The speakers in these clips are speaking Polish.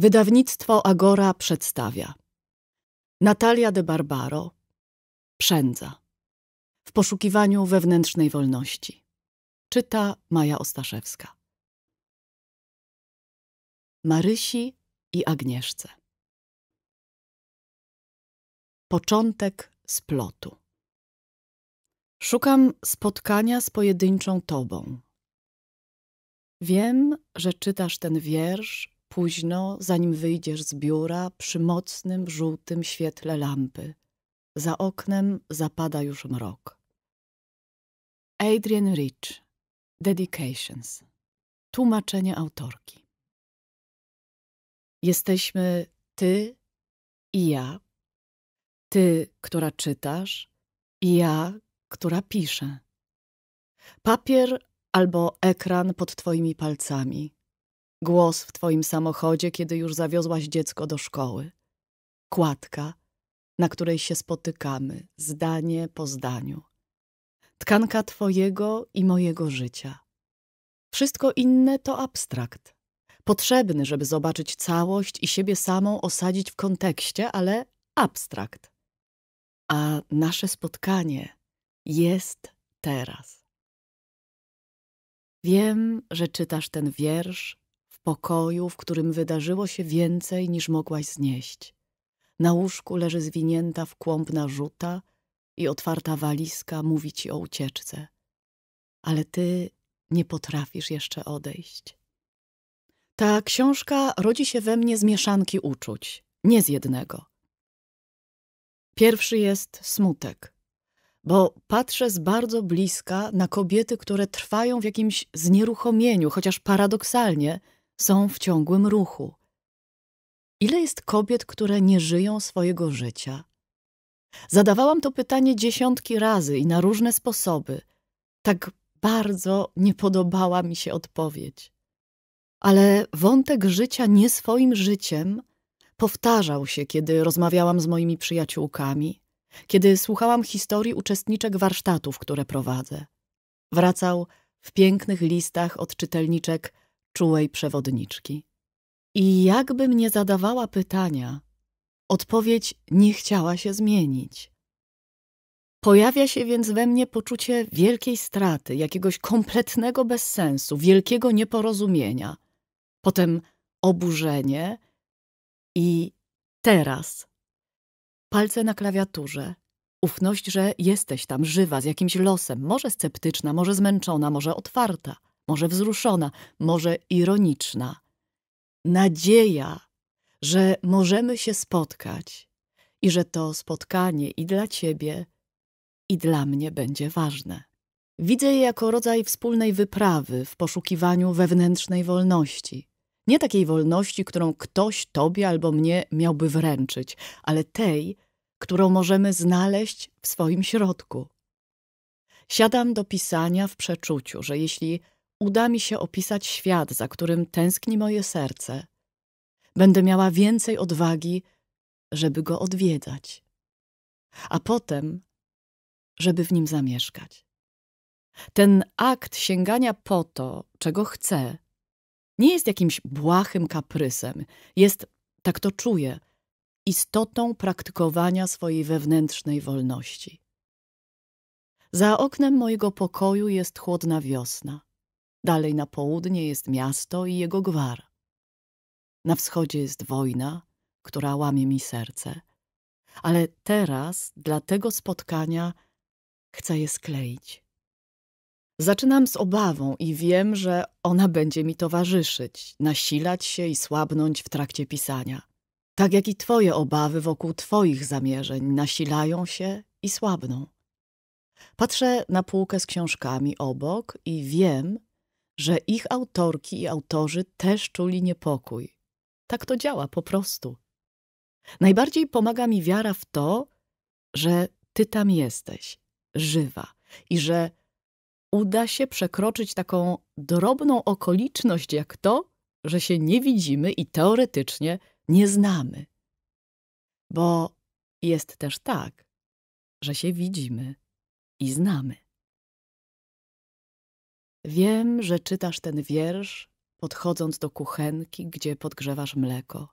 Wydawnictwo Agora przedstawia Natalia de Barbaro Przędza W poszukiwaniu wewnętrznej wolności Czyta Maja Ostaszewska Marysi i Agnieszce Początek splotu Szukam spotkania z pojedynczą tobą. Wiem, że czytasz ten wiersz późno, zanim wyjdziesz z biura przy mocnym, żółtym świetle lampy. Za oknem zapada już mrok. Adrian Rich Dedications Tłumaczenie autorki Jesteśmy ty i ja, ty, która czytasz i ja, która piszę. Papier albo ekran pod twoimi palcami – Głos w twoim samochodzie, kiedy już zawiozłaś dziecko do szkoły. Kładka, na której się spotykamy, zdanie po zdaniu. Tkanka twojego i mojego życia. Wszystko inne to abstrakt. Potrzebny, żeby zobaczyć całość i siebie samą osadzić w kontekście, ale abstrakt. A nasze spotkanie jest teraz. Wiem, że czytasz ten wiersz pokoju, w którym wydarzyło się więcej niż mogłaś znieść. Na łóżku leży zwinięta w kłąb narzuta i otwarta walizka mówi ci o ucieczce. Ale ty nie potrafisz jeszcze odejść. Ta książka rodzi się we mnie z mieszanki uczuć, nie z jednego. Pierwszy jest smutek, bo patrzę z bardzo bliska na kobiety, które trwają w jakimś znieruchomieniu, chociaż paradoksalnie – są w ciągłym ruchu. Ile jest kobiet, które nie żyją swojego życia? Zadawałam to pytanie dziesiątki razy i na różne sposoby. Tak bardzo nie podobała mi się odpowiedź. Ale wątek życia nie swoim życiem powtarzał się, kiedy rozmawiałam z moimi przyjaciółkami, kiedy słuchałam historii uczestniczek warsztatów, które prowadzę. Wracał w pięknych listach od czytelniczek czułej przewodniczki. I jakby mnie zadawała pytania, odpowiedź nie chciała się zmienić. Pojawia się więc we mnie poczucie wielkiej straty, jakiegoś kompletnego bezsensu, wielkiego nieporozumienia, potem oburzenie i teraz palce na klawiaturze. Ufność, że jesteś tam żywa, z jakimś losem, może sceptyczna, może zmęczona, może otwarta – może wzruszona, może ironiczna. Nadzieja, że możemy się spotkać i że to spotkanie i dla ciebie, i dla mnie będzie ważne. Widzę je jako rodzaj wspólnej wyprawy w poszukiwaniu wewnętrznej wolności. Nie takiej wolności, którą ktoś tobie albo mnie miałby wręczyć, ale tej, którą możemy znaleźć w swoim środku. Siadam do pisania w przeczuciu, że jeśli uda mi się opisać świat, za którym tęskni moje serce, będę miała więcej odwagi, żeby go odwiedzać, a potem, żeby w nim zamieszkać. Ten akt sięgania po to, czego chcę, nie jest jakimś błahym kaprysem, jest, tak to czuję, istotą praktykowania swojej wewnętrznej wolności. Za oknem mojego pokoju jest chłodna wiosna. Dalej na południe jest miasto i jego gwar. Na wschodzie jest wojna, która łamie mi serce, ale teraz dla tego spotkania chcę je skleić. Zaczynam z obawą i wiem, że ona będzie mi towarzyszyć, nasilać się i słabnąć w trakcie pisania. Tak jak i twoje obawy wokół twoich zamierzeń nasilają się i słabną. Patrzę na półkę z książkami obok i wiem, że ich autorki i autorzy też czuli niepokój. Tak to działa po prostu. Najbardziej pomaga mi wiara w to, że ty tam jesteś, żywa i że uda się przekroczyć taką drobną okoliczność jak to, że się nie widzimy i teoretycznie nie znamy. Bo jest też tak, że się widzimy i znamy. Wiem, że czytasz ten wiersz, podchodząc do kuchenki, gdzie podgrzewasz mleko.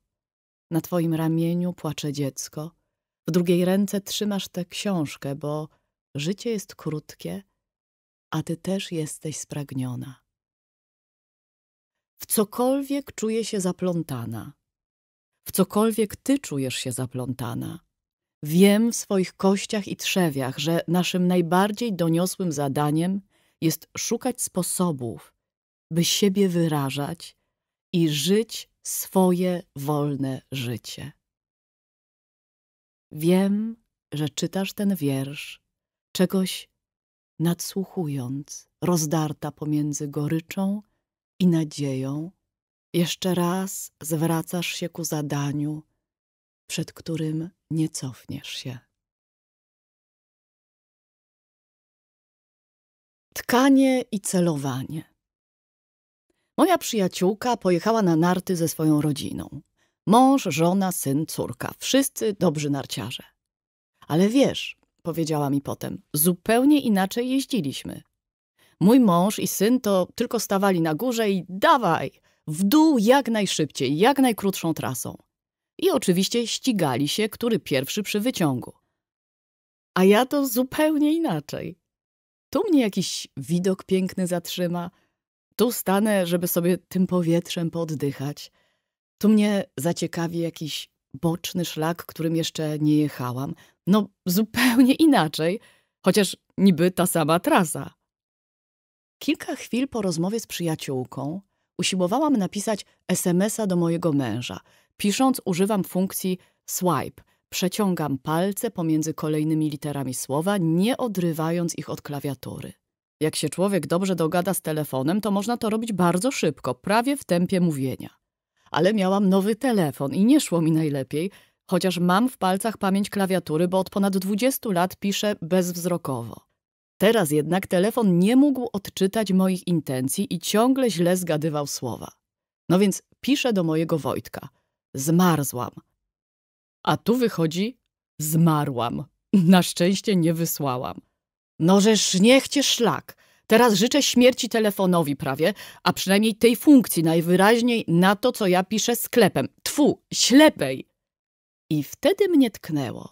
Na twoim ramieniu płacze dziecko, w drugiej ręce trzymasz tę książkę, bo życie jest krótkie, a ty też jesteś spragniona. W cokolwiek czuję się zaplątana, w cokolwiek ty czujesz się zaplątana. Wiem w swoich kościach i trzewiach, że naszym najbardziej doniosłym zadaniem – jest szukać sposobów, by siebie wyrażać i żyć swoje wolne życie. Wiem, że czytasz ten wiersz, czegoś nadsłuchując, rozdarta pomiędzy goryczą i nadzieją, jeszcze raz zwracasz się ku zadaniu, przed którym nie cofniesz się. Tkanie i celowanie. Moja przyjaciółka pojechała na narty ze swoją rodziną. Mąż, żona, syn, córka. Wszyscy dobrzy narciarze. Ale wiesz, powiedziała mi potem, zupełnie inaczej jeździliśmy. Mój mąż i syn to tylko stawali na górze i dawaj, w dół jak najszybciej, jak najkrótszą trasą. I oczywiście ścigali się, który pierwszy przy wyciągu. A ja to zupełnie inaczej. Tu mnie jakiś widok piękny zatrzyma, tu stanę, żeby sobie tym powietrzem poddychać. Tu mnie zaciekawi jakiś boczny szlak, którym jeszcze nie jechałam. No, zupełnie inaczej, chociaż niby ta sama trasa. Kilka chwil po rozmowie z przyjaciółką usiłowałam napisać SMS-a do mojego męża. Pisząc używam funkcji swipe – Przeciągam palce pomiędzy kolejnymi literami słowa, nie odrywając ich od klawiatury. Jak się człowiek dobrze dogada z telefonem, to można to robić bardzo szybko, prawie w tempie mówienia. Ale miałam nowy telefon i nie szło mi najlepiej, chociaż mam w palcach pamięć klawiatury, bo od ponad 20 lat piszę bezwzrokowo. Teraz jednak telefon nie mógł odczytać moich intencji i ciągle źle zgadywał słowa. No więc piszę do mojego Wojtka. Zmarzłam, a tu wychodzi, zmarłam. Na szczęście nie wysłałam. Nożesz nie chcie szlak. Teraz życzę śmierci telefonowi prawie, a przynajmniej tej funkcji najwyraźniej na to, co ja piszę sklepem. Tfu, ślepej. I wtedy mnie tknęło.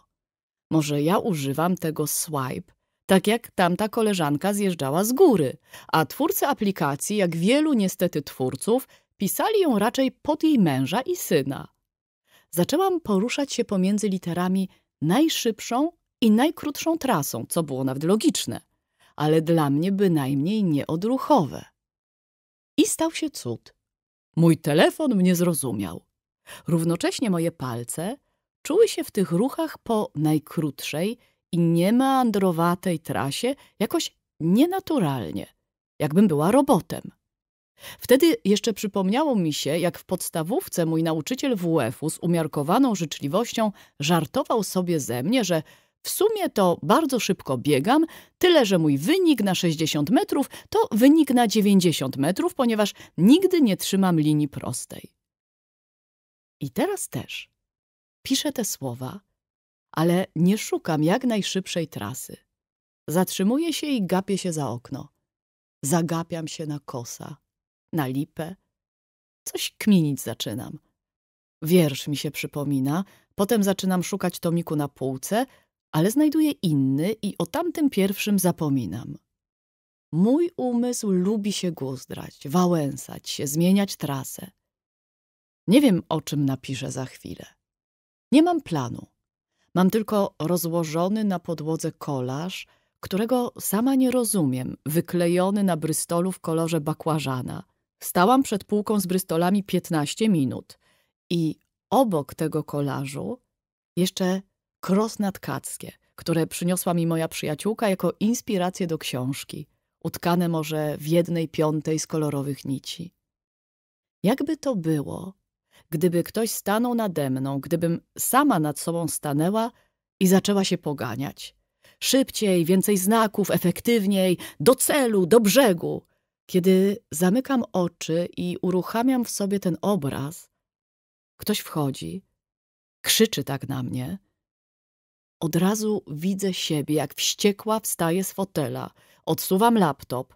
Może ja używam tego swipe, tak jak tamta koleżanka zjeżdżała z góry, a twórcy aplikacji, jak wielu niestety twórców, pisali ją raczej pod jej męża i syna zaczęłam poruszać się pomiędzy literami najszybszą i najkrótszą trasą, co było nawet logiczne, ale dla mnie bynajmniej nieodruchowe. I stał się cud. Mój telefon mnie zrozumiał. Równocześnie moje palce czuły się w tych ruchach po najkrótszej i niemeandrowatej trasie jakoś nienaturalnie, jakbym była robotem. Wtedy jeszcze przypomniało mi się, jak w podstawówce mój nauczyciel WF-u z umiarkowaną życzliwością żartował sobie ze mnie, że w sumie to bardzo szybko biegam, tyle że mój wynik na 60 metrów to wynik na 90 metrów, ponieważ nigdy nie trzymam linii prostej. I teraz też. Piszę te słowa, ale nie szukam jak najszybszej trasy. Zatrzymuję się i gapię się za okno. Zagapiam się na kosa na lipę. Coś kminić zaczynam. Wiersz mi się przypomina, potem zaczynam szukać tomiku na półce, ale znajduję inny i o tamtym pierwszym zapominam. Mój umysł lubi się guzdrać, wałęsać się, zmieniać trasę. Nie wiem, o czym napiszę za chwilę. Nie mam planu. Mam tylko rozłożony na podłodze kolaż, którego sama nie rozumiem, wyklejony na Brystolu w kolorze bakłażana – Stałam przed półką z brystolami 15 minut i obok tego kolażu jeszcze krosnatkackie, które przyniosła mi moja przyjaciółka jako inspirację do książki, utkane może w jednej piątej z kolorowych nici. Jakby to było, gdyby ktoś stanął nade mną, gdybym sama nad sobą stanęła i zaczęła się poganiać. Szybciej, więcej znaków, efektywniej, do celu, do brzegu – kiedy zamykam oczy i uruchamiam w sobie ten obraz, ktoś wchodzi, krzyczy tak na mnie. Od razu widzę siebie, jak wściekła wstaję z fotela, odsuwam laptop.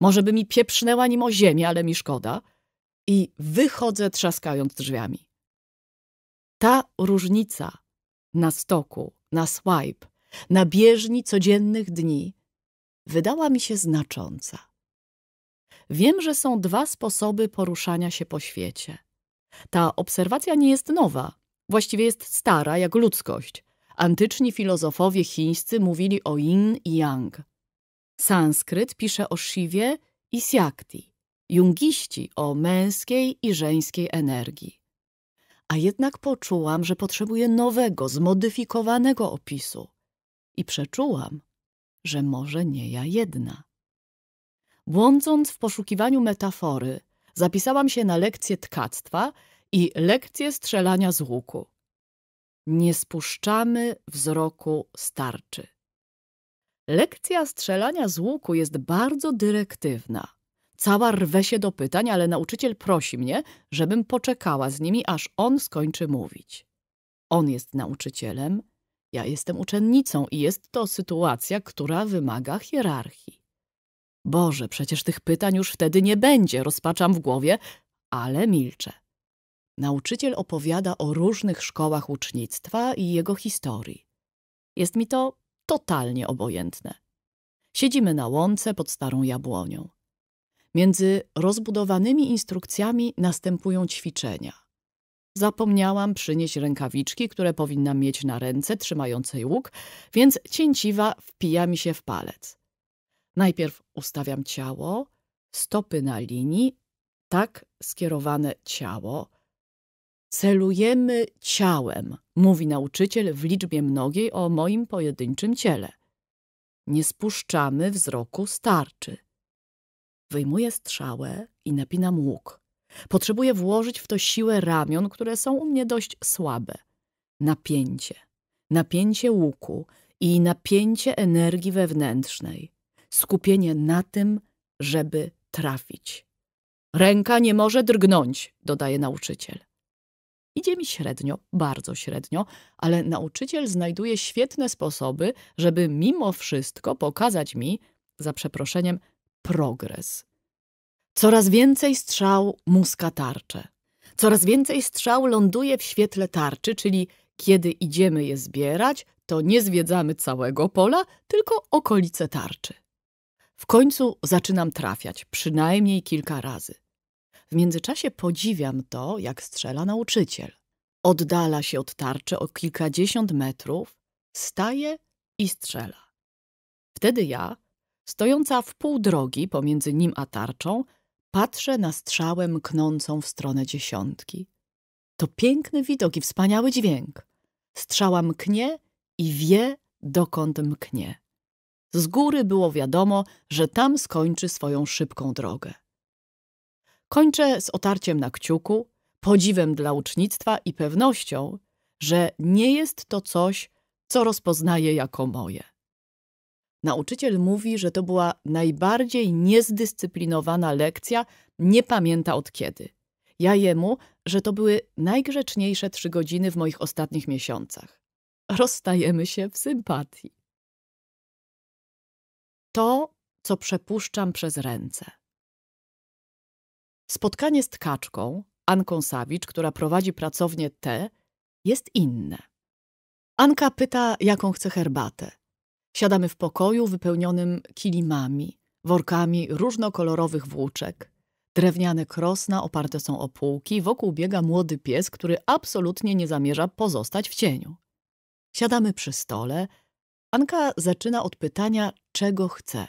Może by mi pieprznęła nim o ziemię, ale mi szkoda. I wychodzę trzaskając drzwiami. Ta różnica na stoku, na swipe, na bieżni codziennych dni wydała mi się znacząca. Wiem, że są dwa sposoby poruszania się po świecie. Ta obserwacja nie jest nowa, właściwie jest stara jak ludzkość. Antyczni filozofowie chińscy mówili o yin i yang. Sanskryt pisze o Shiwie i Siakti, jungiści o męskiej i żeńskiej energii. A jednak poczułam, że potrzebuję nowego, zmodyfikowanego opisu. I przeczułam, że może nie ja jedna. Błądząc w poszukiwaniu metafory, zapisałam się na lekcję tkactwa i lekcję strzelania z łuku. Nie spuszczamy wzroku starczy. Lekcja strzelania z łuku jest bardzo dyrektywna. Cała rwę się do pytań, ale nauczyciel prosi mnie, żebym poczekała z nimi, aż on skończy mówić. On jest nauczycielem, ja jestem uczennicą i jest to sytuacja, która wymaga hierarchii. Boże, przecież tych pytań już wtedy nie będzie, rozpaczam w głowie, ale milczę. Nauczyciel opowiada o różnych szkołach ucznictwa i jego historii. Jest mi to totalnie obojętne. Siedzimy na łące pod starą jabłonią. Między rozbudowanymi instrukcjami następują ćwiczenia. Zapomniałam przynieść rękawiczki, które powinnam mieć na ręce trzymającej łuk, więc cięciwa wpija mi się w palec. Najpierw ustawiam ciało, stopy na linii, tak skierowane ciało. Celujemy ciałem, mówi nauczyciel w liczbie mnogiej o moim pojedynczym ciele. Nie spuszczamy wzroku starczy. Wyjmuję strzałę i napinam łuk. Potrzebuję włożyć w to siłę ramion, które są u mnie dość słabe. Napięcie. Napięcie łuku i napięcie energii wewnętrznej skupienie na tym, żeby trafić. Ręka nie może drgnąć, dodaje nauczyciel. Idzie mi średnio, bardzo średnio, ale nauczyciel znajduje świetne sposoby, żeby mimo wszystko pokazać mi, za przeproszeniem, progres. Coraz więcej strzał muska tarczę. Coraz więcej strzał ląduje w świetle tarczy, czyli kiedy idziemy je zbierać, to nie zwiedzamy całego pola, tylko okolice tarczy. W końcu zaczynam trafiać przynajmniej kilka razy. W międzyczasie podziwiam to, jak strzela nauczyciel. Oddala się od tarczy o kilkadziesiąt metrów, staje i strzela. Wtedy ja, stojąca w pół drogi pomiędzy nim a tarczą, patrzę na strzałę mknącą w stronę dziesiątki. To piękny widok i wspaniały dźwięk. Strzała mknie i wie, dokąd mknie. Z góry było wiadomo, że tam skończy swoją szybką drogę. Kończę z otarciem na kciuku, podziwem dla ucznictwa i pewnością, że nie jest to coś, co rozpoznaję jako moje. Nauczyciel mówi, że to była najbardziej niezdyscyplinowana lekcja, nie pamięta od kiedy. Ja jemu, że to były najgrzeczniejsze trzy godziny w moich ostatnich miesiącach. Rozstajemy się w sympatii to, co przepuszczam przez ręce. Spotkanie z tkaczką, Anką Sawicz, która prowadzi pracownię T, jest inne. Anka pyta, jaką chce herbatę. Siadamy w pokoju wypełnionym kilimami, workami różnokolorowych włóczek. Drewniane krosna oparte są o półki, wokół biega młody pies, który absolutnie nie zamierza pozostać w cieniu. Siadamy przy stole, Anka zaczyna od pytania, czego chce.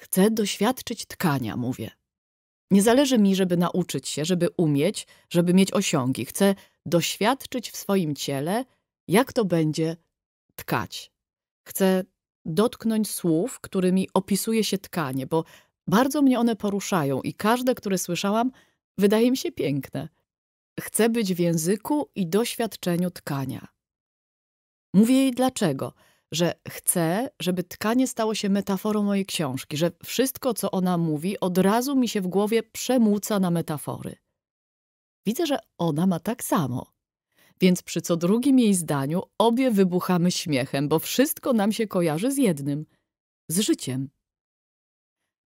Chcę doświadczyć tkania, mówię. Nie zależy mi, żeby nauczyć się, żeby umieć, żeby mieć osiągi. Chcę doświadczyć w swoim ciele, jak to będzie tkać. Chcę dotknąć słów, którymi opisuje się tkanie, bo bardzo mnie one poruszają i każde, które słyszałam, wydaje mi się piękne. Chcę być w języku i doświadczeniu tkania. Mówię jej dlaczego. Że chcę, żeby tkanie stało się metaforą mojej książki, że wszystko, co ona mówi, od razu mi się w głowie przemłuca na metafory. Widzę, że ona ma tak samo. Więc przy co drugim jej zdaniu obie wybuchamy śmiechem, bo wszystko nam się kojarzy z jednym z życiem.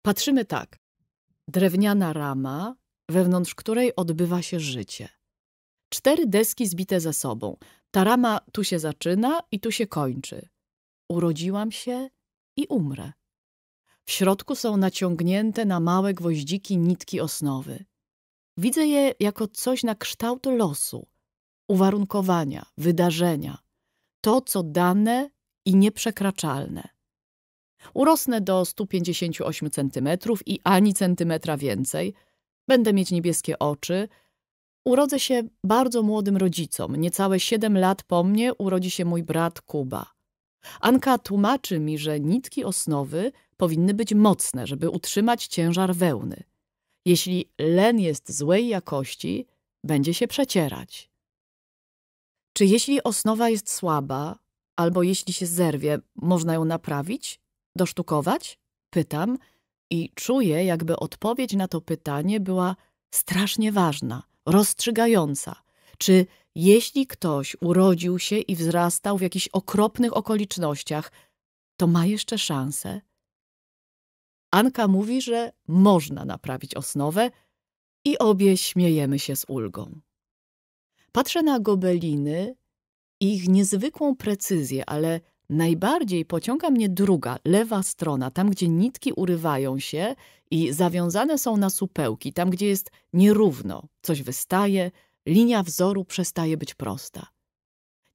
Patrzymy tak. Drewniana rama, wewnątrz której odbywa się życie. Cztery deski zbite za sobą. Ta rama tu się zaczyna i tu się kończy. Urodziłam się i umrę. W środku są naciągnięte na małe gwoździki nitki osnowy. Widzę je jako coś na kształt losu, uwarunkowania, wydarzenia, to co dane i nieprzekraczalne. Urosnę do 158 cm i ani centymetra więcej, będę mieć niebieskie oczy, Urodzę się bardzo młodym rodzicom. Niecałe siedem lat po mnie urodzi się mój brat Kuba. Anka tłumaczy mi, że nitki osnowy powinny być mocne, żeby utrzymać ciężar wełny. Jeśli len jest złej jakości, będzie się przecierać. Czy jeśli osnowa jest słaba, albo jeśli się zerwie, można ją naprawić? Dosztukować? Pytam i czuję, jakby odpowiedź na to pytanie była strasznie ważna – rozstrzygająca, czy jeśli ktoś urodził się i wzrastał w jakichś okropnych okolicznościach, to ma jeszcze szansę? Anka mówi, że można naprawić osnowę i obie śmiejemy się z ulgą. Patrzę na gobeliny, ich niezwykłą precyzję, ale najbardziej pociąga mnie druga, lewa strona, tam gdzie nitki urywają się i zawiązane są na supełki, tam gdzie jest nierówno, coś wystaje, linia wzoru przestaje być prosta.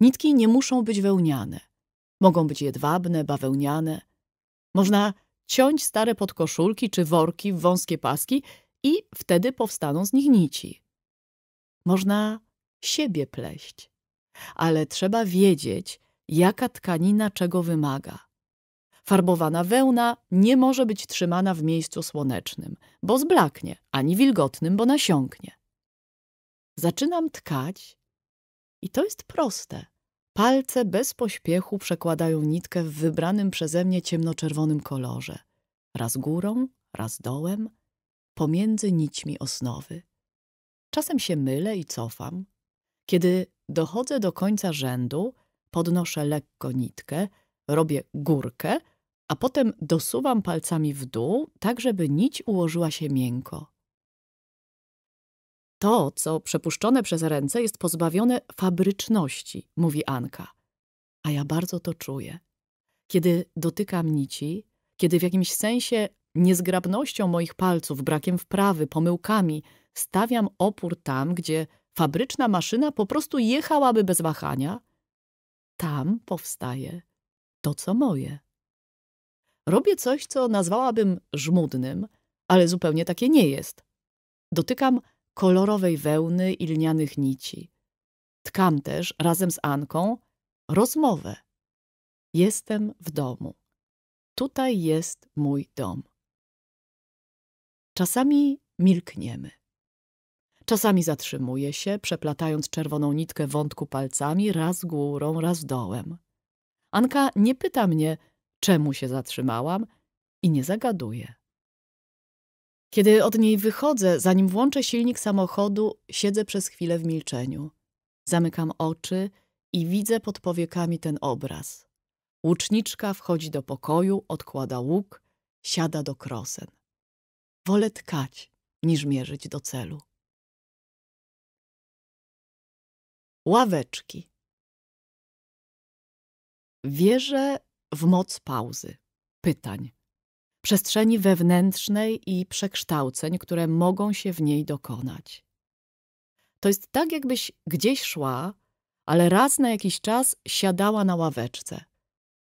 Nitki nie muszą być wełniane. Mogą być jedwabne, bawełniane. Można ciąć stare podkoszulki czy worki w wąskie paski i wtedy powstaną z nich nici. Można siebie pleść, ale trzeba wiedzieć, jaka tkanina czego wymaga. Farbowana wełna nie może być trzymana w miejscu słonecznym, bo zblaknie, ani wilgotnym, bo nasiąknie. Zaczynam tkać i to jest proste. Palce bez pośpiechu przekładają nitkę w wybranym przeze mnie ciemnoczerwonym kolorze. Raz górą, raz dołem, pomiędzy nićmi osnowy. Czasem się mylę i cofam. Kiedy dochodzę do końca rzędu, podnoszę lekko nitkę, robię górkę – a potem dosuwam palcami w dół, tak żeby nić ułożyła się miękko. To, co przepuszczone przez ręce, jest pozbawione fabryczności, mówi Anka. A ja bardzo to czuję. Kiedy dotykam nici, kiedy w jakimś sensie niezgrabnością moich palców, brakiem wprawy, pomyłkami stawiam opór tam, gdzie fabryczna maszyna po prostu jechałaby bez wahania, tam powstaje to, co moje. Robię coś, co nazwałabym żmudnym, ale zupełnie takie nie jest. Dotykam kolorowej wełny i lnianych nici. Tkam też razem z Anką rozmowę. Jestem w domu. Tutaj jest mój dom. Czasami milkniemy. Czasami zatrzymuje się, przeplatając czerwoną nitkę wątku palcami, raz górą, raz dołem. Anka nie pyta mnie, czemu się zatrzymałam i nie zagaduję. Kiedy od niej wychodzę, zanim włączę silnik samochodu, siedzę przez chwilę w milczeniu. Zamykam oczy i widzę pod powiekami ten obraz. Łuczniczka wchodzi do pokoju, odkłada łuk, siada do krosen. Wolę tkać, niż mierzyć do celu. Ławeczki Wierzę, w moc pauzy, pytań, przestrzeni wewnętrznej i przekształceń, które mogą się w niej dokonać. To jest tak, jakbyś gdzieś szła, ale raz na jakiś czas siadała na ławeczce.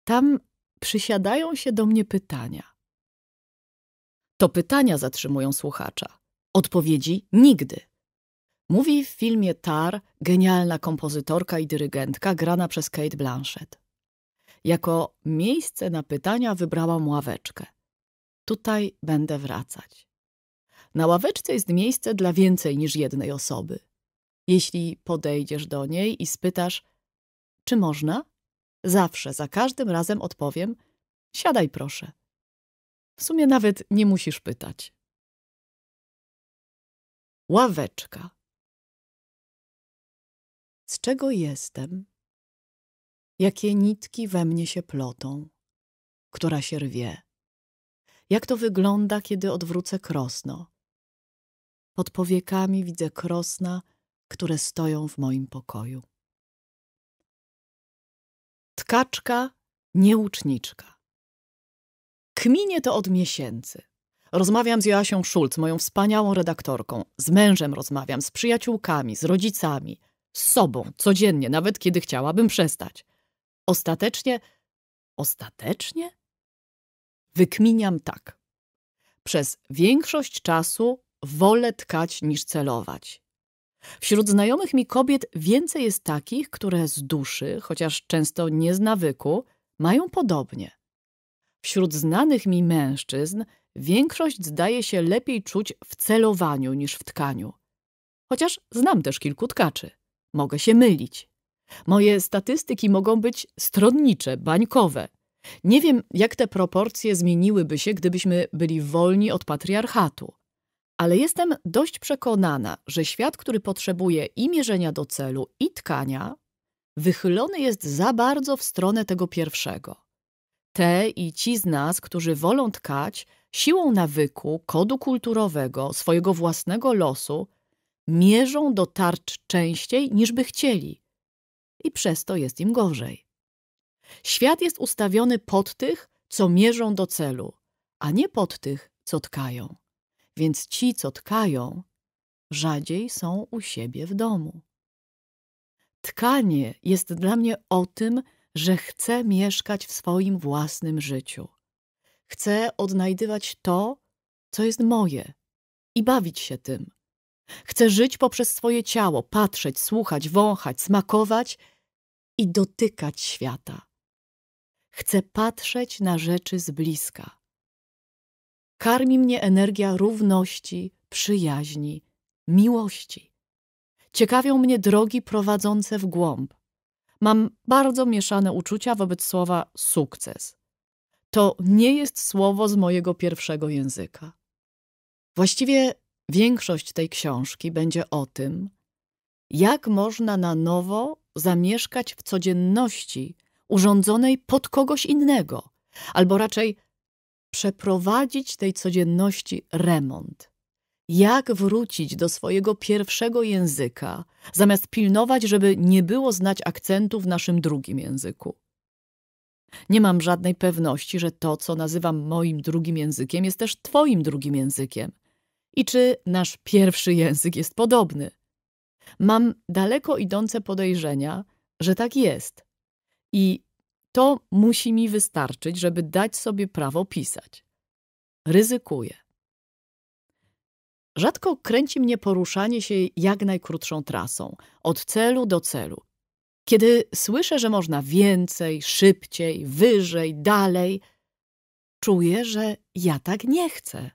Tam przysiadają się do mnie pytania. To pytania zatrzymują słuchacza. Odpowiedzi nigdy. Mówi w filmie Tar genialna kompozytorka i dyrygentka grana przez Kate Blanchett. Jako miejsce na pytania wybrałam ławeczkę. Tutaj będę wracać. Na ławeczce jest miejsce dla więcej niż jednej osoby. Jeśli podejdziesz do niej i spytasz, czy można, zawsze, za każdym razem odpowiem, siadaj proszę. W sumie nawet nie musisz pytać. Ławeczka. Z czego jestem? jakie nitki we mnie się plotą, która się rwie. Jak to wygląda, kiedy odwrócę krosno? Pod powiekami widzę krosna, które stoją w moim pokoju. Tkaczka, nieuczniczka. Kminie to od miesięcy. Rozmawiam z Joasią Szulc, moją wspaniałą redaktorką. Z mężem rozmawiam, z przyjaciółkami, z rodzicami, z sobą, codziennie, nawet kiedy chciałabym przestać. Ostatecznie, ostatecznie? Wykminiam tak. Przez większość czasu wolę tkać niż celować. Wśród znajomych mi kobiet więcej jest takich, które z duszy, chociaż często nie z nawyku, mają podobnie. Wśród znanych mi mężczyzn większość zdaje się lepiej czuć w celowaniu niż w tkaniu. Chociaż znam też kilku tkaczy. Mogę się mylić. Moje statystyki mogą być stronnicze, bańkowe. Nie wiem, jak te proporcje zmieniłyby się, gdybyśmy byli wolni od patriarchatu. Ale jestem dość przekonana, że świat, który potrzebuje i mierzenia do celu, i tkania, wychylony jest za bardzo w stronę tego pierwszego. Te i ci z nas, którzy wolą tkać, siłą nawyku, kodu kulturowego, swojego własnego losu, mierzą do tarcz częściej niż by chcieli i przez to jest im gorzej. Świat jest ustawiony pod tych, co mierzą do celu, a nie pod tych, co tkają. Więc ci, co tkają, rzadziej są u siebie w domu. Tkanie jest dla mnie o tym, że chcę mieszkać w swoim własnym życiu. Chcę odnajdywać to, co jest moje i bawić się tym. Chcę żyć poprzez swoje ciało, patrzeć, słuchać, wąchać, smakować i dotykać świata. Chcę patrzeć na rzeczy z bliska. Karmi mnie energia równości, przyjaźni, miłości. Ciekawią mnie drogi prowadzące w głąb. Mam bardzo mieszane uczucia wobec słowa sukces. To nie jest słowo z mojego pierwszego języka. Właściwie większość tej książki będzie o tym, jak można na nowo zamieszkać w codzienności urządzonej pod kogoś innego, albo raczej przeprowadzić tej codzienności remont. Jak wrócić do swojego pierwszego języka, zamiast pilnować, żeby nie było znać akcentu w naszym drugim języku? Nie mam żadnej pewności, że to, co nazywam moim drugim językiem, jest też Twoim drugim językiem. I czy nasz pierwszy język jest podobny? Mam daleko idące podejrzenia, że tak jest. I to musi mi wystarczyć, żeby dać sobie prawo pisać. Ryzykuję. Rzadko kręci mnie poruszanie się jak najkrótszą trasą, od celu do celu. Kiedy słyszę, że można więcej, szybciej, wyżej, dalej, czuję, że ja tak nie chcę,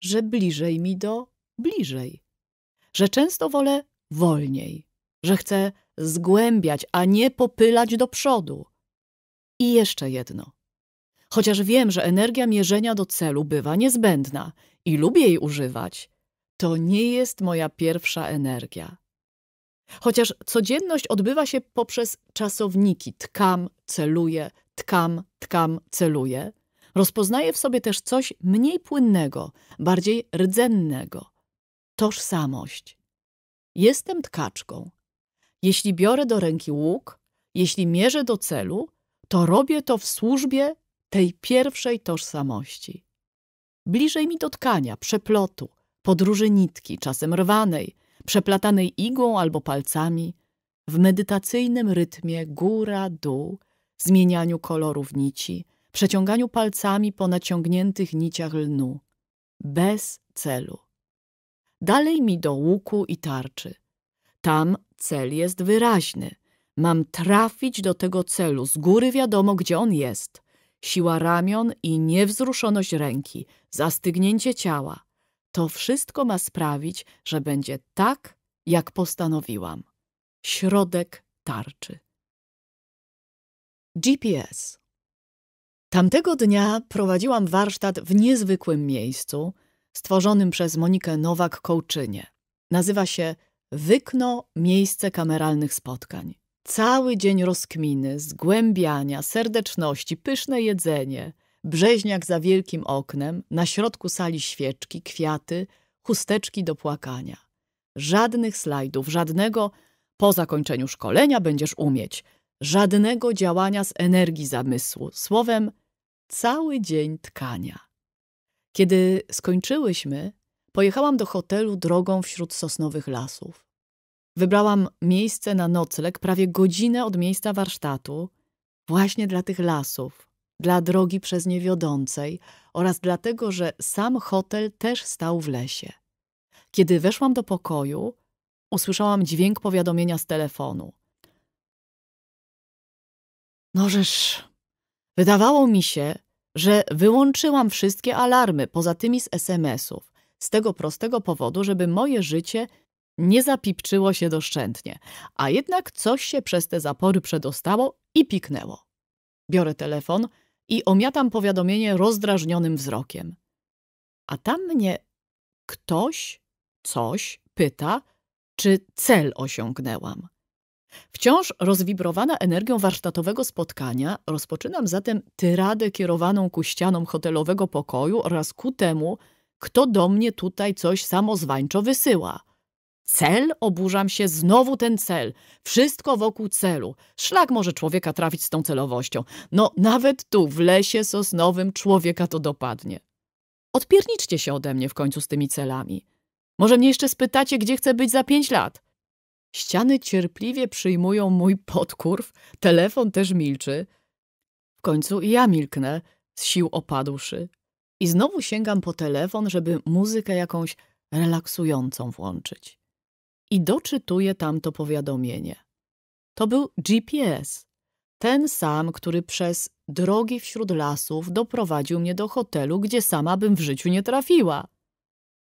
że bliżej mi do bliżej, że często wolę wolniej, że chcę zgłębiać, a nie popylać do przodu. I jeszcze jedno. Chociaż wiem, że energia mierzenia do celu bywa niezbędna i lubię jej używać, to nie jest moja pierwsza energia. Chociaż codzienność odbywa się poprzez czasowniki tkam, celuję, tkam, tkam, celuję, rozpoznaję w sobie też coś mniej płynnego, bardziej rdzennego tożsamość. Jestem tkaczką. Jeśli biorę do ręki łuk, jeśli mierzę do celu, to robię to w służbie tej pierwszej tożsamości. Bliżej mi do tkania, przeplotu, podróży nitki, czasem rwanej, przeplatanej igłą albo palcami, w medytacyjnym rytmie góra-dół, zmienianiu kolorów nici, przeciąganiu palcami po naciągniętych niciach lnu, bez celu dalej mi do łuku i tarczy. Tam cel jest wyraźny. Mam trafić do tego celu, z góry wiadomo, gdzie on jest. Siła ramion i niewzruszoność ręki, zastygnięcie ciała. To wszystko ma sprawić, że będzie tak, jak postanowiłam. Środek tarczy. GPS Tamtego dnia prowadziłam warsztat w niezwykłym miejscu, stworzonym przez Monikę nowak Kołczynie Nazywa się Wykno Miejsce Kameralnych Spotkań. Cały dzień rozkminy, zgłębiania, serdeczności, pyszne jedzenie, brzeźniak za wielkim oknem, na środku sali świeczki, kwiaty, chusteczki do płakania. Żadnych slajdów, żadnego po zakończeniu szkolenia będziesz umieć, żadnego działania z energii zamysłu, słowem cały dzień tkania. Kiedy skończyłyśmy, pojechałam do hotelu drogą wśród sosnowych lasów. Wybrałam miejsce na nocleg prawie godzinę od miejsca warsztatu, właśnie dla tych lasów, dla drogi przez nie wiodącej oraz dlatego, że sam hotel też stał w lesie. Kiedy weszłam do pokoju, usłyszałam dźwięk powiadomienia z telefonu. Nożeż, wydawało mi się, że wyłączyłam wszystkie alarmy poza tymi z SMS-ów z tego prostego powodu, żeby moje życie nie zapipczyło się doszczętnie, a jednak coś się przez te zapory przedostało i piknęło. Biorę telefon i omiatam powiadomienie rozdrażnionym wzrokiem. A tam mnie ktoś, coś pyta, czy cel osiągnęłam. Wciąż rozwibrowana energią warsztatowego spotkania, rozpoczynam zatem tyradę kierowaną ku ścianom hotelowego pokoju oraz ku temu, kto do mnie tutaj coś samozwańczo wysyła. Cel? Oburzam się. Znowu ten cel. Wszystko wokół celu. Szlak może człowieka trafić z tą celowością. No, nawet tu, w lesie sosnowym, człowieka to dopadnie. Odpierniczcie się ode mnie w końcu z tymi celami. Może mnie jeszcze spytacie, gdzie chcę być za pięć lat. Ściany cierpliwie przyjmują mój podkurw, telefon też milczy. W końcu i ja milknę, z sił opadłszy. I znowu sięgam po telefon, żeby muzykę jakąś relaksującą włączyć. I doczytuję tamto powiadomienie. To był GPS. Ten sam, który przez drogi wśród lasów doprowadził mnie do hotelu, gdzie sama bym w życiu nie trafiła.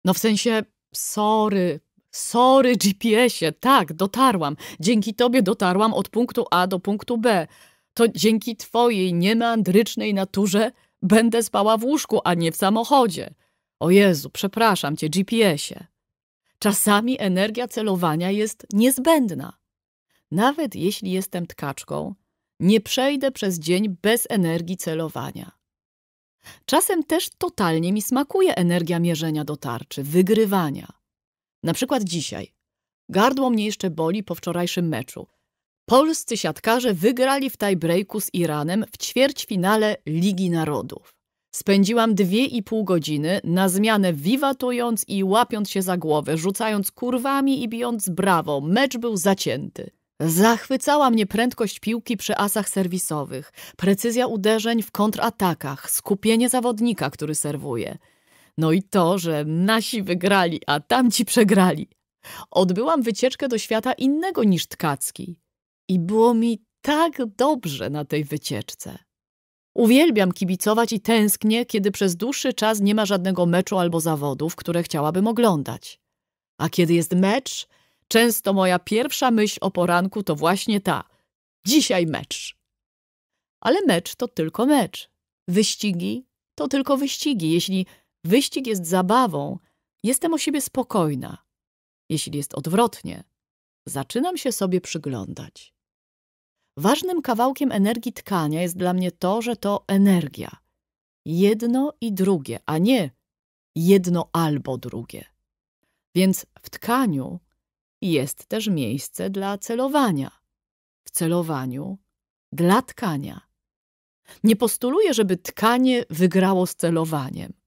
No w sensie, sorry, Sorry, GPS-ie, tak, dotarłam. Dzięki tobie dotarłam od punktu A do punktu B. To dzięki twojej niemeandrycznej naturze będę spała w łóżku, a nie w samochodzie. O Jezu, przepraszam cię, GPS-ie. Czasami energia celowania jest niezbędna. Nawet jeśli jestem tkaczką, nie przejdę przez dzień bez energii celowania. Czasem też totalnie mi smakuje energia mierzenia do tarczy, wygrywania. Na przykład dzisiaj. Gardło mnie jeszcze boli po wczorajszym meczu. Polscy siatkarze wygrali w tiebreaku z Iranem w ćwierćfinale Ligi Narodów. Spędziłam dwie i pół godziny na zmianę wiwatując i łapiąc się za głowę, rzucając kurwami i bijąc brawo. Mecz był zacięty. Zachwycała mnie prędkość piłki przy asach serwisowych, precyzja uderzeń w kontratakach, skupienie zawodnika, który serwuje – no i to, że nasi wygrali, a tamci przegrali. Odbyłam wycieczkę do świata innego niż tkacki. I było mi tak dobrze na tej wycieczce. Uwielbiam kibicować i tęsknię, kiedy przez dłuższy czas nie ma żadnego meczu albo zawodów, które chciałabym oglądać. A kiedy jest mecz, często moja pierwsza myśl o poranku to właśnie ta. Dzisiaj mecz. Ale mecz to tylko mecz. Wyścigi to tylko wyścigi. Jeśli Wyścig jest zabawą, jestem o siebie spokojna. Jeśli jest odwrotnie, zaczynam się sobie przyglądać. Ważnym kawałkiem energii tkania jest dla mnie to, że to energia. Jedno i drugie, a nie jedno albo drugie. Więc w tkaniu jest też miejsce dla celowania. W celowaniu dla tkania. Nie postuluję, żeby tkanie wygrało z celowaniem.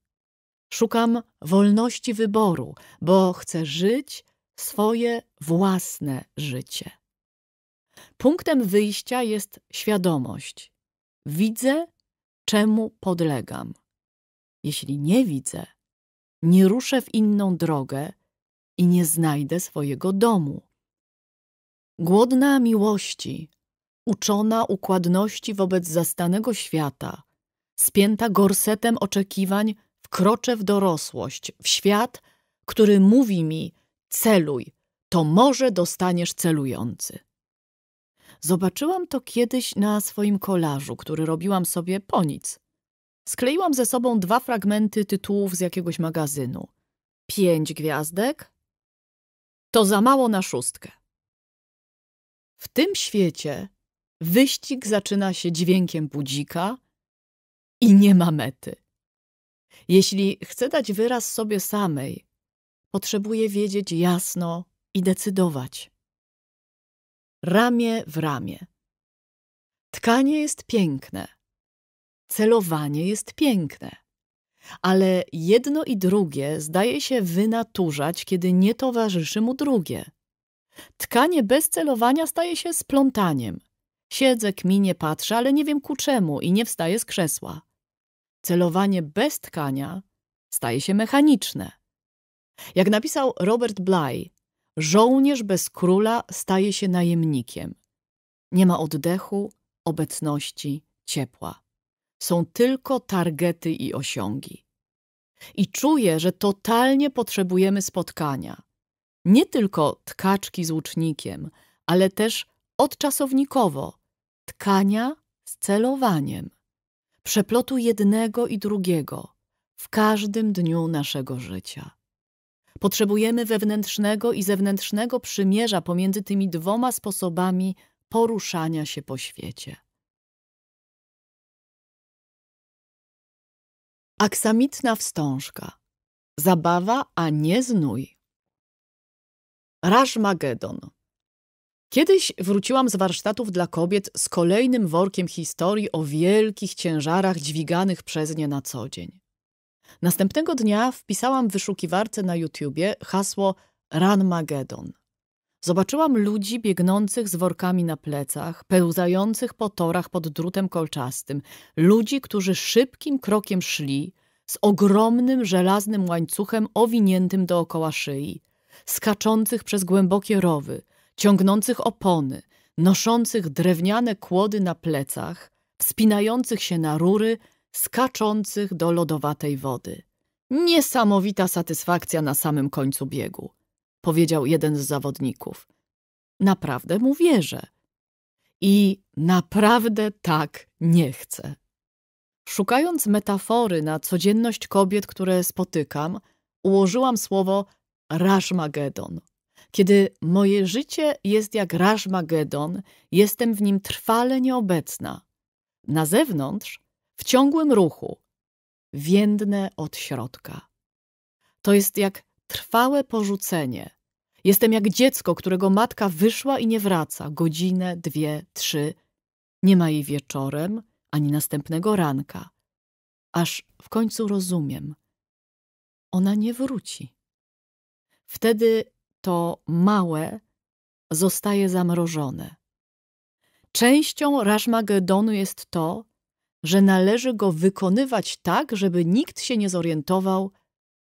Szukam wolności wyboru, bo chcę żyć swoje własne życie. Punktem wyjścia jest świadomość. Widzę, czemu podlegam. Jeśli nie widzę, nie ruszę w inną drogę i nie znajdę swojego domu. Głodna miłości, uczona układności wobec zastanego świata, spięta gorsetem oczekiwań, kroczę w dorosłość, w świat, który mówi mi: celuj, to może dostaniesz celujący. Zobaczyłam to kiedyś na swoim kolażu, który robiłam sobie po nic. Skleiłam ze sobą dwa fragmenty tytułów z jakiegoś magazynu. Pięć gwiazdek? To za mało na szóstkę. W tym świecie wyścig zaczyna się dźwiękiem budzika i nie ma mety. Jeśli chcę dać wyraz sobie samej, potrzebuję wiedzieć jasno i decydować. Ramię w ramię. Tkanie jest piękne, celowanie jest piękne, ale jedno i drugie zdaje się wynaturzać, kiedy nie towarzyszy mu drugie. Tkanie bez celowania staje się splątaniem. Siedzę, kminie, patrzę, ale nie wiem ku czemu i nie wstaję z krzesła celowanie bez tkania staje się mechaniczne. Jak napisał Robert Bly, żołnierz bez króla staje się najemnikiem. Nie ma oddechu, obecności, ciepła. Są tylko targety i osiągi. I czuję, że totalnie potrzebujemy spotkania. Nie tylko tkaczki z łucznikiem, ale też odczasownikowo tkania z celowaniem przeplotu jednego i drugiego w każdym dniu naszego życia. Potrzebujemy wewnętrznego i zewnętrznego przymierza pomiędzy tymi dwoma sposobami poruszania się po świecie. Aksamitna wstążka. Zabawa, a nie znój. Rashmagedon. Kiedyś wróciłam z warsztatów dla kobiet z kolejnym workiem historii o wielkich ciężarach dźwiganych przez nie na co dzień. Następnego dnia wpisałam w wyszukiwarce na YouTubie hasło Ranmagedon. Zobaczyłam ludzi biegnących z workami na plecach, pełzających po torach pod drutem kolczastym, ludzi, którzy szybkim krokiem szli, z ogromnym żelaznym łańcuchem owiniętym dookoła szyi, skaczących przez głębokie rowy – ciągnących opony, noszących drewniane kłody na plecach, wspinających się na rury, skaczących do lodowatej wody. Niesamowita satysfakcja na samym końcu biegu, powiedział jeden z zawodników. Naprawdę mu wierzę. I naprawdę tak nie chcę. Szukając metafory na codzienność kobiet, które spotykam, ułożyłam słowo Rashmagedon – kiedy moje życie jest jak rażmagedon, jestem w nim trwale nieobecna. Na zewnątrz, w ciągłym ruchu, więdne od środka. To jest jak trwałe porzucenie. Jestem jak dziecko, którego matka wyszła i nie wraca godzinę, dwie, trzy. Nie ma jej wieczorem ani następnego ranka. Aż w końcu rozumiem. Ona nie wróci. Wtedy to małe zostaje zamrożone. Częścią Raszmagedonu jest to, że należy go wykonywać tak, żeby nikt się nie zorientował,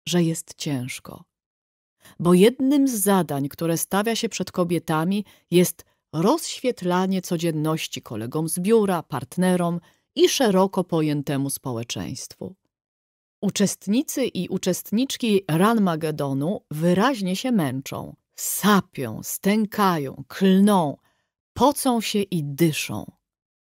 że jest ciężko. Bo jednym z zadań, które stawia się przed kobietami, jest rozświetlanie codzienności kolegom z biura, partnerom i szeroko pojętemu społeczeństwu. Uczestnicy i uczestniczki Ranmagedonu wyraźnie się męczą, sapią, stękają, klną, pocą się i dyszą.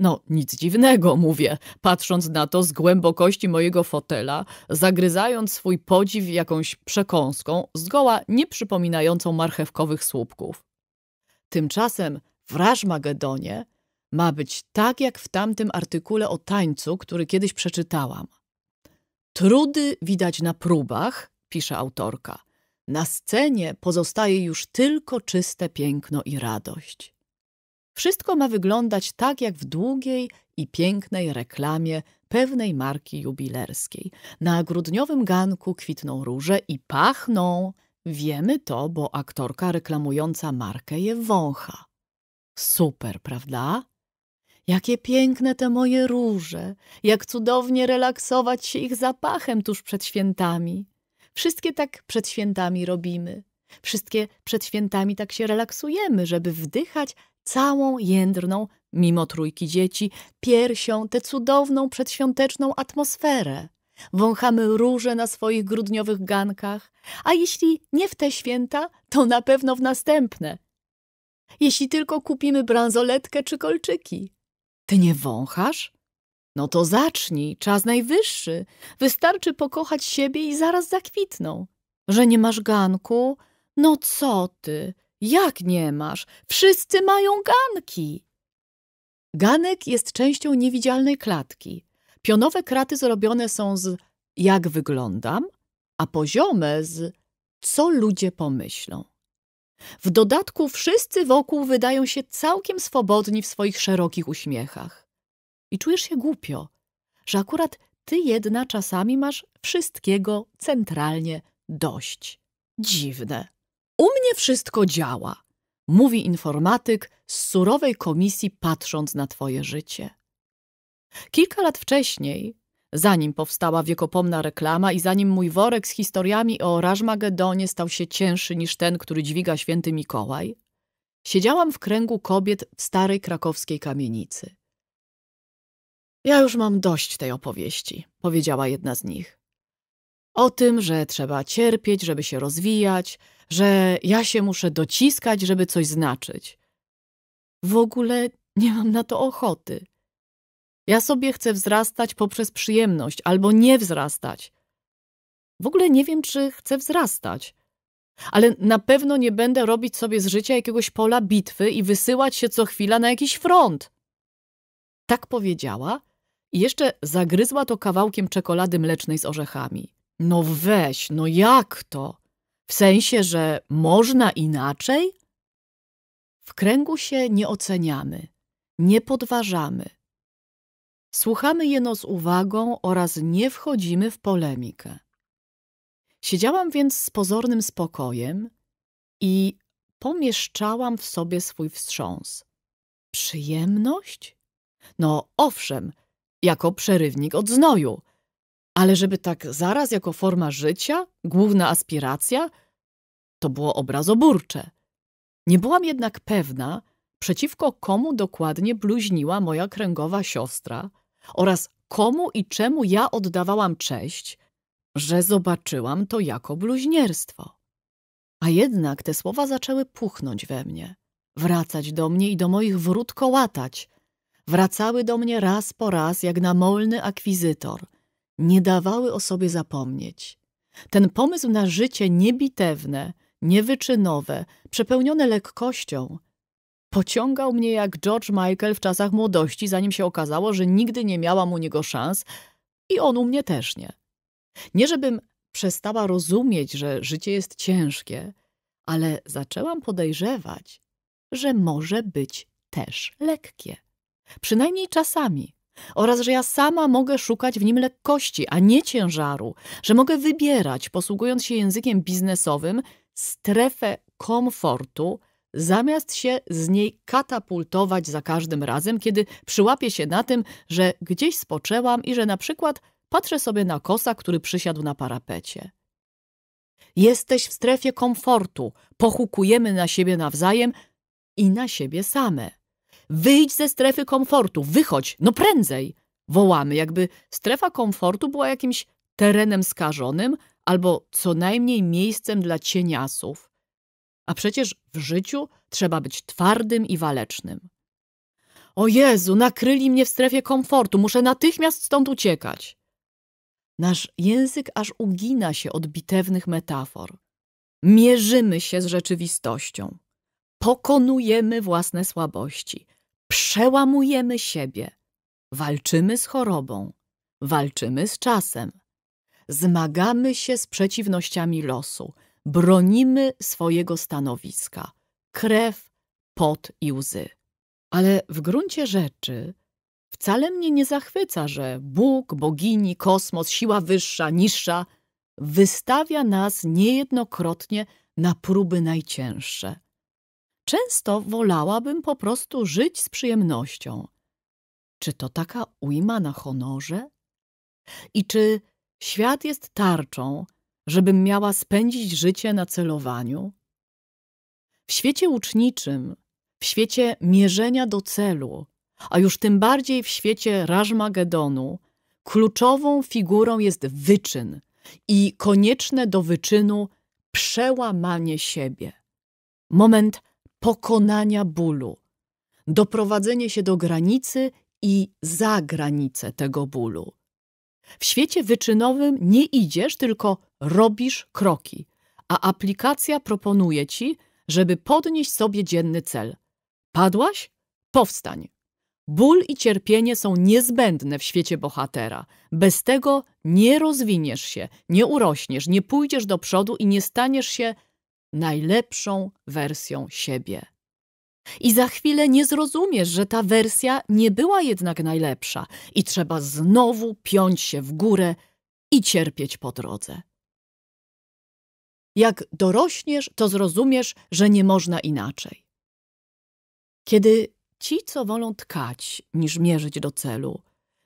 No, nic dziwnego, mówię, patrząc na to z głębokości mojego fotela, zagryzając swój podziw jakąś przekąską, zgoła nie przypominającą marchewkowych słupków. Tymczasem w Rażmagedonie ma być tak jak w tamtym artykule o tańcu, który kiedyś przeczytałam – Trudy widać na próbach, pisze autorka. Na scenie pozostaje już tylko czyste piękno i radość. Wszystko ma wyglądać tak jak w długiej i pięknej reklamie pewnej marki jubilerskiej. Na grudniowym ganku kwitną róże i pachną. Wiemy to, bo aktorka reklamująca markę je wącha. Super, prawda? Jakie piękne te moje róże, jak cudownie relaksować się ich zapachem tuż przed świętami. Wszystkie tak przed świętami robimy. Wszystkie przed świętami tak się relaksujemy, żeby wdychać całą jędrną, mimo trójki dzieci, piersią tę cudowną przedświąteczną atmosferę. Wąchamy róże na swoich grudniowych gankach, a jeśli nie w te święta, to na pewno w następne. Jeśli tylko kupimy bransoletkę czy kolczyki. Ty nie wąchasz? No to zacznij, czas najwyższy. Wystarczy pokochać siebie i zaraz zakwitną. Że nie masz ganku? No co ty? Jak nie masz? Wszyscy mają ganki. Ganek jest częścią niewidzialnej klatki. Pionowe kraty zrobione są z jak wyglądam, a poziome z co ludzie pomyślą. W dodatku wszyscy wokół wydają się całkiem swobodni w swoich szerokich uśmiechach. I czujesz się głupio, że akurat ty jedna czasami masz wszystkiego centralnie dość. Dziwne. U mnie wszystko działa, mówi informatyk z surowej komisji patrząc na twoje życie. Kilka lat wcześniej zanim powstała wiekopomna reklama i zanim mój worek z historiami o Rażmagedonie stał się cięższy niż ten, który dźwiga święty Mikołaj, siedziałam w kręgu kobiet w starej krakowskiej kamienicy. Ja już mam dość tej opowieści, powiedziała jedna z nich. O tym, że trzeba cierpieć, żeby się rozwijać, że ja się muszę dociskać, żeby coś znaczyć. W ogóle nie mam na to ochoty. Ja sobie chcę wzrastać poprzez przyjemność albo nie wzrastać. W ogóle nie wiem, czy chcę wzrastać. Ale na pewno nie będę robić sobie z życia jakiegoś pola bitwy i wysyłać się co chwila na jakiś front. Tak powiedziała i jeszcze zagryzła to kawałkiem czekolady mlecznej z orzechami. No weź, no jak to? W sensie, że można inaczej? W kręgu się nie oceniamy, nie podważamy, Słuchamy jeno z uwagą oraz nie wchodzimy w polemikę. Siedziałam więc z pozornym spokojem i pomieszczałam w sobie swój wstrząs. Przyjemność? No owszem, jako przerywnik od znoju, ale żeby tak zaraz jako forma życia, główna aspiracja, to było obrazoburcze. Nie byłam jednak pewna, przeciwko komu dokładnie bluźniła moja kręgowa siostra – oraz komu i czemu ja oddawałam cześć, że zobaczyłam to jako bluźnierstwo. A jednak te słowa zaczęły puchnąć we mnie, wracać do mnie i do moich wrót kołatać. Wracały do mnie raz po raz, jak namolny akwizytor. Nie dawały o sobie zapomnieć. Ten pomysł na życie niebitewne, niewyczynowe, przepełnione lekkością, pociągał mnie jak George Michael w czasach młodości, zanim się okazało, że nigdy nie miałam u niego szans i on u mnie też nie. Nie żebym przestała rozumieć, że życie jest ciężkie, ale zaczęłam podejrzewać, że może być też lekkie. Przynajmniej czasami. Oraz, że ja sama mogę szukać w nim lekkości, a nie ciężaru, że mogę wybierać, posługując się językiem biznesowym, strefę komfortu, zamiast się z niej katapultować za każdym razem, kiedy przyłapię się na tym, że gdzieś spoczęłam i że na przykład patrzę sobie na kosa, który przysiadł na parapecie. Jesteś w strefie komfortu, pohukujemy na siebie nawzajem i na siebie same. Wyjdź ze strefy komfortu, wychodź, no prędzej! Wołamy, jakby strefa komfortu była jakimś terenem skażonym albo co najmniej miejscem dla cieniasów. A przecież w życiu trzeba być twardym i walecznym. O Jezu, nakryli mnie w strefie komfortu, muszę natychmiast stąd uciekać. Nasz język aż ugina się od bitewnych metafor. Mierzymy się z rzeczywistością. Pokonujemy własne słabości. Przełamujemy siebie. Walczymy z chorobą. Walczymy z czasem. Zmagamy się z przeciwnościami losu. Bronimy swojego stanowiska, krew, pot i łzy. Ale w gruncie rzeczy wcale mnie nie zachwyca, że Bóg, bogini, kosmos, siła wyższa, niższa wystawia nas niejednokrotnie na próby najcięższe. Często wolałabym po prostu żyć z przyjemnością. Czy to taka ujma na honorze? I czy świat jest tarczą, żebym miała spędzić życie na celowaniu? W świecie uczniczym, w świecie mierzenia do celu, a już tym bardziej w świecie Rażmagedonu, kluczową figurą jest wyczyn i konieczne do wyczynu przełamanie siebie. Moment pokonania bólu, doprowadzenie się do granicy i za granicę tego bólu. W świecie wyczynowym nie idziesz, tylko robisz kroki, a aplikacja proponuje ci, żeby podnieść sobie dzienny cel. Padłaś? Powstań. Ból i cierpienie są niezbędne w świecie bohatera. Bez tego nie rozwiniesz się, nie urośniesz, nie pójdziesz do przodu i nie staniesz się najlepszą wersją siebie. I za chwilę nie zrozumiesz, że ta wersja nie była jednak najlepsza i trzeba znowu piąć się w górę i cierpieć po drodze. Jak dorośniesz, to zrozumiesz, że nie można inaczej. Kiedy ci, co wolą tkać niż mierzyć do celu,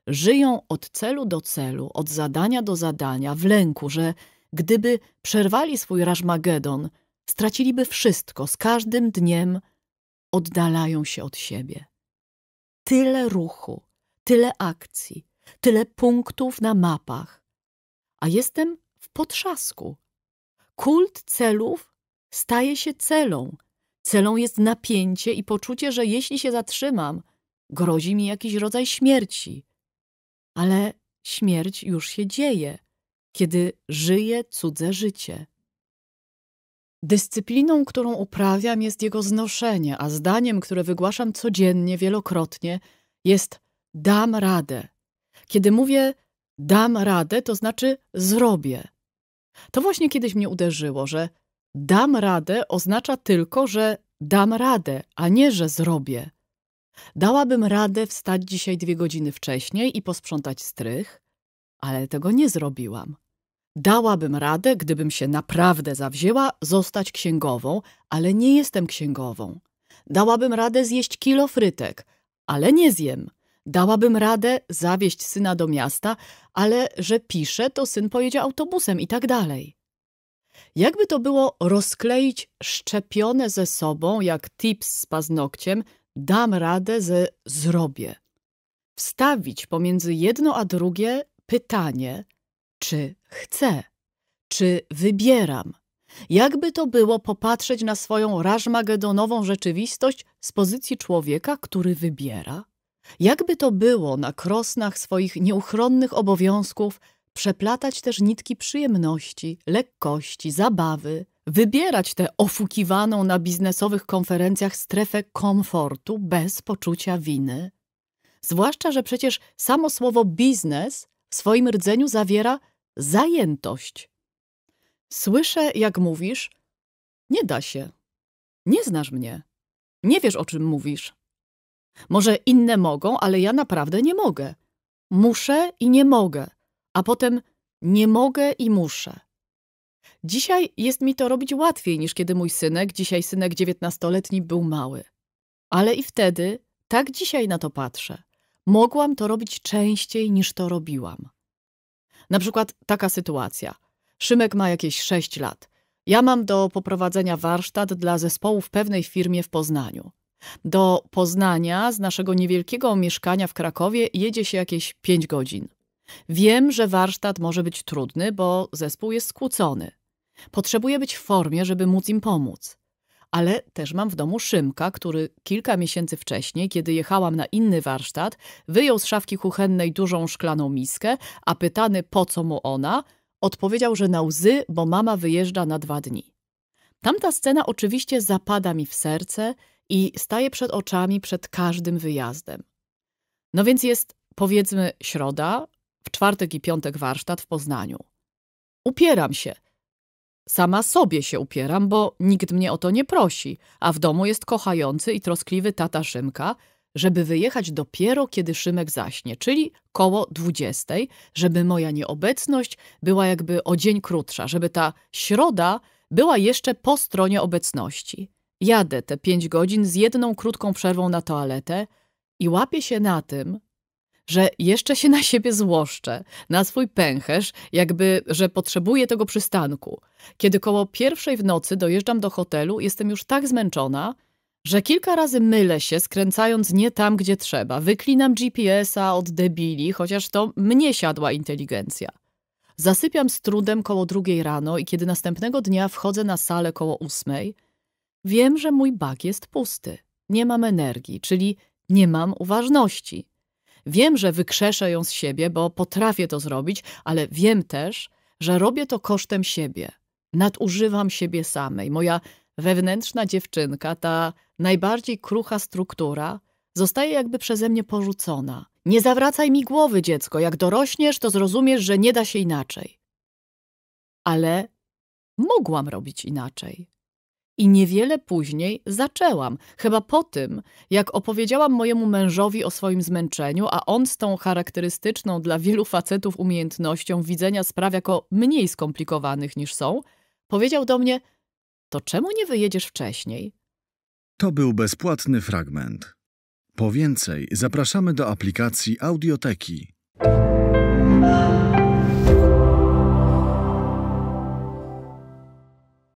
żyją od celu do celu, od zadania do zadania, w lęku, że gdyby przerwali swój Rażmagedon, straciliby wszystko z każdym dniem – oddalają się od siebie. Tyle ruchu, tyle akcji, tyle punktów na mapach, a jestem w potrzasku. Kult celów staje się celą. Celą jest napięcie i poczucie, że jeśli się zatrzymam, grozi mi jakiś rodzaj śmierci. Ale śmierć już się dzieje, kiedy żyje cudze życie. Dyscypliną, którą uprawiam, jest jego znoszenie, a zdaniem, które wygłaszam codziennie, wielokrotnie, jest dam radę. Kiedy mówię dam radę, to znaczy zrobię. To właśnie kiedyś mnie uderzyło, że dam radę oznacza tylko, że dam radę, a nie, że zrobię. Dałabym radę wstać dzisiaj dwie godziny wcześniej i posprzątać strych, ale tego nie zrobiłam. Dałabym radę, gdybym się naprawdę zawzięła, zostać księgową, ale nie jestem księgową. Dałabym radę zjeść kilo frytek, ale nie zjem. Dałabym radę zawieźć syna do miasta, ale że piszę, to syn pojedzie autobusem i tak dalej. Jakby to było rozkleić szczepione ze sobą, jak tips z paznokciem, dam radę ze zrobię. Wstawić pomiędzy jedno a drugie pytanie – czy chcę, czy wybieram. Jakby to było popatrzeć na swoją rażmagedonową rzeczywistość z pozycji człowieka, który wybiera? Jakby to było na krosnach swoich nieuchronnych obowiązków przeplatać też nitki przyjemności, lekkości, zabawy, wybierać tę ofukiwaną na biznesowych konferencjach strefę komfortu bez poczucia winy? Zwłaszcza, że przecież samo słowo biznes w swoim rdzeniu zawiera zajętość. Słyszę, jak mówisz: Nie da się. Nie znasz mnie. Nie wiesz, o czym mówisz. Może inne mogą, ale ja naprawdę nie mogę. Muszę i nie mogę, a potem nie mogę i muszę. Dzisiaj jest mi to robić łatwiej niż kiedy mój synek, dzisiaj synek dziewiętnastoletni, był mały. Ale i wtedy tak dzisiaj na to patrzę. Mogłam to robić częściej niż to robiłam. Na przykład taka sytuacja. Szymek ma jakieś 6 lat. Ja mam do poprowadzenia warsztat dla zespołu w pewnej firmie w Poznaniu. Do Poznania z naszego niewielkiego mieszkania w Krakowie jedzie się jakieś 5 godzin. Wiem, że warsztat może być trudny, bo zespół jest skłócony. Potrzebuję być w formie, żeby móc im pomóc ale też mam w domu Szymka, który kilka miesięcy wcześniej, kiedy jechałam na inny warsztat, wyjął z szafki kuchennej dużą szklaną miskę, a pytany po co mu ona, odpowiedział, że na łzy, bo mama wyjeżdża na dwa dni. Tamta scena oczywiście zapada mi w serce i staje przed oczami przed każdym wyjazdem. No więc jest, powiedzmy, środa, w czwartek i piątek warsztat w Poznaniu. Upieram się – Sama sobie się upieram, bo nikt mnie o to nie prosi, a w domu jest kochający i troskliwy tata Szymka, żeby wyjechać dopiero kiedy Szymek zaśnie, czyli koło dwudziestej, żeby moja nieobecność była jakby o dzień krótsza, żeby ta środa była jeszcze po stronie obecności. Jadę te pięć godzin z jedną krótką przerwą na toaletę i łapię się na tym, że jeszcze się na siebie złoszczę, na swój pęcherz, jakby, że potrzebuję tego przystanku. Kiedy koło pierwszej w nocy dojeżdżam do hotelu, jestem już tak zmęczona, że kilka razy mylę się, skręcając nie tam, gdzie trzeba. Wyklinam GPS-a od debili, chociaż to mnie siadła inteligencja. Zasypiam z trudem koło drugiej rano i kiedy następnego dnia wchodzę na salę koło ósmej, wiem, że mój bag jest pusty. Nie mam energii, czyli nie mam uważności. Wiem, że wykrzeszę ją z siebie, bo potrafię to zrobić, ale wiem też, że robię to kosztem siebie. Nadużywam siebie samej. Moja wewnętrzna dziewczynka, ta najbardziej krucha struktura, zostaje jakby przeze mnie porzucona. Nie zawracaj mi głowy, dziecko. Jak dorośniesz, to zrozumiesz, że nie da się inaczej. Ale mogłam robić inaczej. I niewiele później zaczęłam, chyba po tym, jak opowiedziałam mojemu mężowi o swoim zmęczeniu, a on z tą charakterystyczną dla wielu facetów umiejętnością widzenia spraw jako mniej skomplikowanych niż są, powiedział do mnie: To czemu nie wyjedziesz wcześniej? To był bezpłatny fragment. Po więcej zapraszamy do aplikacji Audioteki.